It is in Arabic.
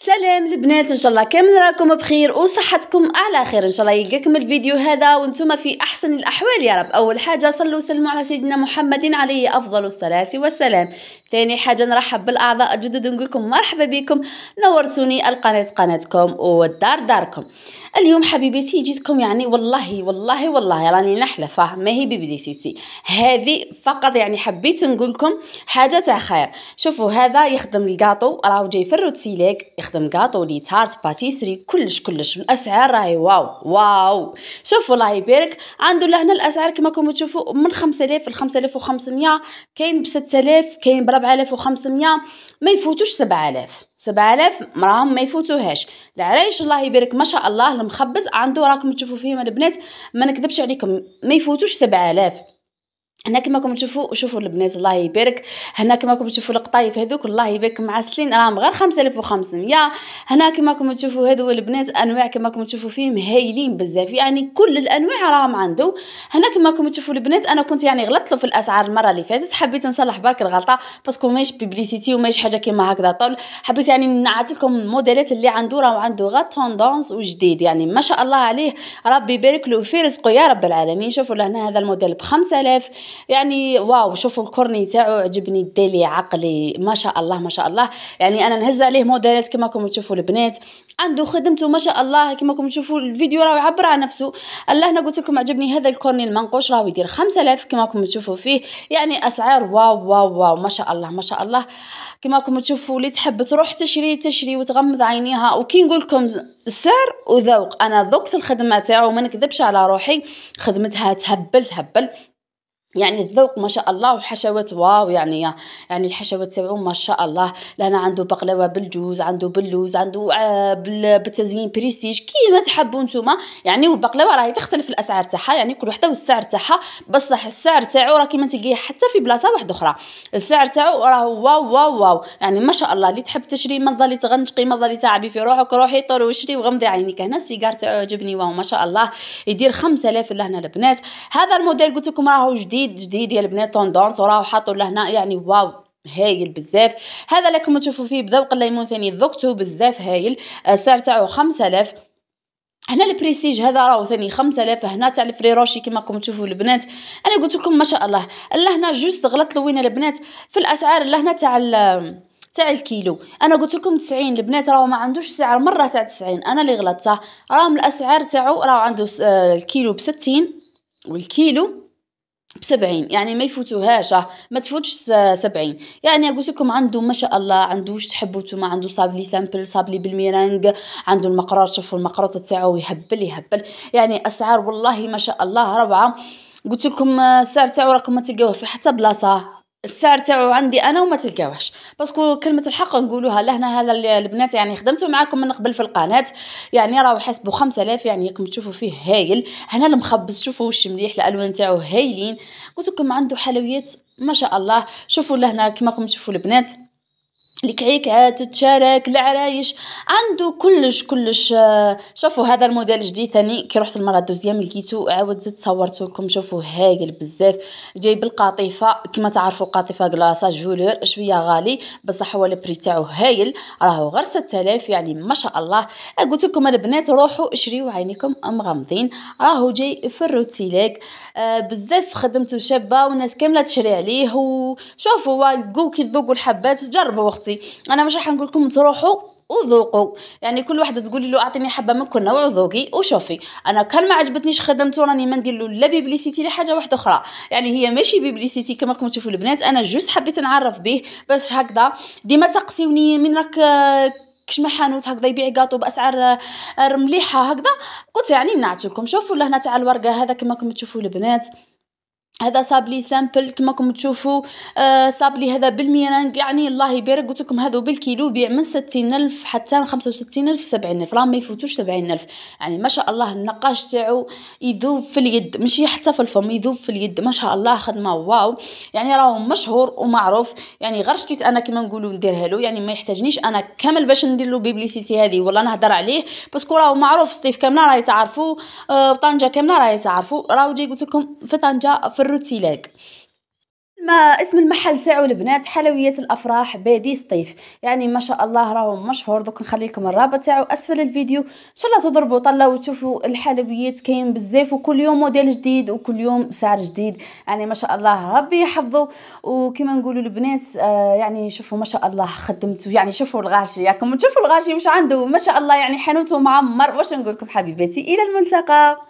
سلام البنات ان شاء الله كامل راكم بخير وصحتكم على خير ان شاء الله يلقاكم الفيديو هذا وانتم في احسن الاحوال يا رب اول حاجه صلوا وسلموا على سيدنا محمد عليه افضل الصلاه والسلام ثاني حاجه نرحب بالاعضاء الجدد نقول لكم مرحبا بكم نورتوني القناه قناتكم والدار داركم اليوم حبيبتي جيتكم يعني والله والله والله راني يعني نحلف ما هي بيبي سيسي هذه فقط يعني حبيت نقول لكم حاجه تاع خير شوفوا هذا يخدم الكاطو راهو جاي في الروتسيليك يخدم كاطو لي تارت باتيسري كلش كلش الاسعار راهي واو واو شوفوا الله يبارك عنده لهنا الاسعار كما راكم تشوفوا من 5000 ل 5500 كاين ب 6000 كاين ب 4500 ما يفوتوش 7000 7000 راهم ما يفوتوهاش العرايش الله يبارك ما شاء الله المخبز عنده راكم تشوفوا فيه البنات ما نكذبش عليكم ما يفوتوش 7000 هنا كما راكم تشوفوا شوفوا البنات الله يبارك هنا كما راكم تشوفوا القطايف هذوك الله يبارك معسلين راهم غير 5500 هنا كما راكم تشوفوا هذو البنات انواع كما راكم تشوفوا فيهم هايلين بزاف يعني كل الانواع راهم عنده هنا كما راكم تشوفوا البنات انا كنت يعني غلطت في الاسعار المره اللي فاتت حبيت نصلح برك الغلطه باسكو ماشي بيبليسيتي وماشي حاجه كيما هكذا طول حبيت يعني نعطي لكم الموديلات اللي عنده راه عنده غا توندونس وجديد يعني ما شاء الله عليه ربي يبارك له في رزقه يا رب العالمين شوفوا لهنا هذا الموديل ب 5000 يعني واو شوفوا الكورني تاعو عجبني ديلي عقلي ما شاء الله ما شاء الله يعني انا نهز عليه موديلات كما راكم تشوفوا البنات عنده خدمته ما شاء الله كما راكم تشوفوا الفيديو راه يعبر على نفسه الله انا قلت لكم عجبني هذا الكورني المنقوش راه يدير 5000 كما راكم تشوفوا فيه يعني اسعار واو واو واو ما شاء الله ما شاء الله كما راكم تشوفوا اللي تحب تروح تشري تشري وتغمض عينيها وكي نقول لكم السعر وذوق انا ذقت الخدمه تاعو ما نكذبش على روحي خدمتها تهبل تهبل يعني الذوق ما شاء الله وحشوات واو يعني يعني الحشوات تاعو ما شاء الله لهنا عنده بقلاوه بالجوز عنده باللوز عنده آه، بالتزيين بريستيج كيما تحبوا نتوما يعني والبقلاوه راهي تختلف الاسعار تاعها يعني كل وحده والسعر تاعها بصح السعر تاعو راه كيما تلقيه حتى في بلاصه واحده اخرى السعر تاعو راه واو واو واو يعني ما شاء الله اللي تحب تشري ما تظلي تغنشقي ما تظلي تعبي في روحك روحي طور وشري وغمضي عينيك هنا السيجار تاعو عجبني واو ما شاء الله يدير 5000 لهنا البنات هذا الموديل قلت لكم راهو جديد جديد جديد يا البنات طوندونس وراه حاطوا لهنا يعني واو هايل بزاف هذا لكم تشوفوا فيه بذوق الليمون ثاني ذقته بزاف هايل السعر آه، تاعو 5000 هنا البريستيج هذا راهو ثاني 5000 هنا تاع الفريروشي كما راكم تشوفوا البنات انا قلت لكم ما شاء الله لهنا جوست غلط لوينا البنات في الاسعار لهنا تاع تاع الكيلو انا قلت لكم 90 البنات راهو ما عندوش سعر مره تاع 90 انا اللي غلطت راهم الاسعار تاعو راهو عنده آه، الكيلو ب 60 والكيلو بسبعين يعني ما يفوتوهاش ما تفوتش سبعين يعني قلت لكم عنده ما شاء الله عنده واش تحبوا نتوما عنده صابلي سامبل صابلي بالميرانغ عنده المقرات شوفوا المقراط تاعو يهبل يهبل يعني اسعار والله ما شاء الله ربعه قلت لكم آه، السعر تاعو راكم ما تلقاوه في حتى بلاصه السعر تاعو عندي انا وما تلقاوهش باسكو كلمه الحق نقولوها لهنا هذا البنات يعني خدمتو معاكم من قبل في القناه يعني راهو حسبو 5000 يعني راكم تشوفوا فيه هايل هنا المخبز شوفوا واش مليح الالوان تاعو هايلين قلت لكم عنده حلويات ما شاء الله شوفوا لهنا كما راكم تشوفوا البنات الكعيكات تشارك العرايش عنده كلش كلش آه، شوفوا هذا الموديل الجديد ثاني كي رحت المره الدوزيام لقيتو عاود زدت صورته لكم شوفوا هايل بزاف جاي بالقاطفه كما تعرفوا قاطفه كلاصا جولور شويه غالي بصح هو البري تاعو هايل راهو غير 6000 يعني ما شاء الله آه، قلت لكم البنات روحوا اشريوا عينيكم مغمضين راهو جاي في الروتيلاك آه، بزاف خدمته شابه والناس كامله تشري عليه وشوفوا هو كي تذوقوا الحبات جربوا وقت راسي انا مش راح نقول لكم تروحوا وذوقوا يعني كل واحده تقولي له اعطيني حبه من كل نوع وذوقي وشوفي انا كان ما عجبتنيش خدمته راني ما ندير له لا بيبليسيتي لا حاجه واحده اخرى يعني هي ماشي بيبليسيتي كما راكم تشوفوا البنات انا جوست حبيت نعرف به بس هكذا ديما تقسيوني من راك آه، كشما حانوت هكذا يبيع كاطو باسعار آه، مليحه هكذا قلت يعني نعطيكم شوفوا لهنا تاع الورقه هذا كما راكم تشوفوا البنات هذا صابلي سامبل راكم تشوفوا آه صابلي هذا بالميرانج يعني الله يبارك قلت لكم هذا بالكيلو بيع من ستين الف حتى خمسة 70000 الف سبعين الف راه ما يفوتوش سبعين الف يعني ما شاء الله النقاش تاعو يذوب في اليد ماشي حتى في الفم يذوب في اليد ما شاء الله خدمه واو يعني راه مشهور ومعروف يعني غير شتيت انا كما نقولوا نديرها له يعني ما يحتاجنيش انا كامل باش ندير له بيبليسيتي هذه ولا نهضر عليه باسكو راهو معروف سطيف كامله راهي تعرفوه آه طنجه كامله راهي تعرفوه راهو جاي قلت لكم في طنجه في برو ما اسم المحل تاعو البنات حلويات الافراح بادي سطيف يعني ما شاء الله راهو مشهور دوك نخلي لكم الرابط تاعو اسفل الفيديو ان شاء الله تضربوا طله وتشوفوا الحلويات كاين بزاف وكل يوم موديل جديد وكل يوم سعر جديد يعني ما شاء الله ربي يحفظه وكما نقولوا البنات آه يعني شوفوا ما شاء الله خدمتوا يعني شوفوا الغاشي ياكم يعني تشوفوا الغاشي واش عنده ما شاء الله يعني حنوته معمر واش نقول لكم حبيباتي الى الملتقى